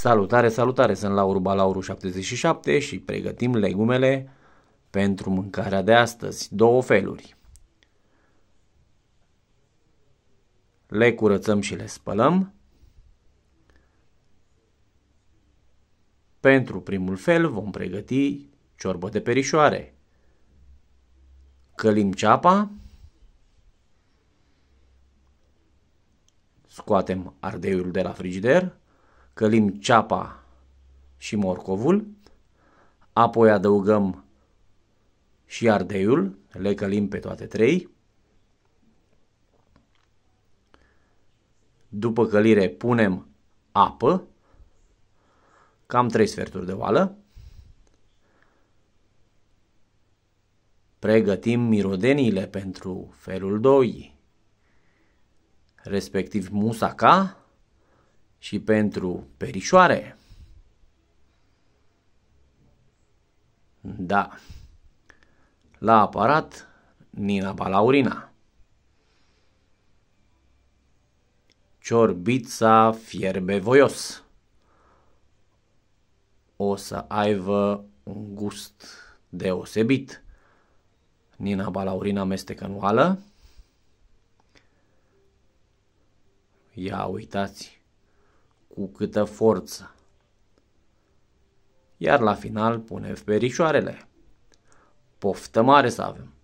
Salutare, salutare! Sunt Lauru Balauru 77 și pregătim legumele pentru mâncarea de astăzi. Două feluri. Le curățăm și le spălăm. Pentru primul fel vom pregăti ciorbă de perișoare. Călim ceapa. Scoatem ardeiul de la frigider călim ceapa și morcovul, apoi adăugăm și ardeiul, le călim pe toate trei. După călire punem apă, cam 3 sferturi de oală. Pregătim mirodeniile pentru felul 2, respectiv musaca, și pentru perișoare. Da. La aparat Nina Balaurina. Ciorbița fierbe voios. O să aibă un gust deosebit. Nina Balaurina amestecă în oală. Ia uitați cu câtă forță. Iar la final pune perișoarele. Poftă mare să avem!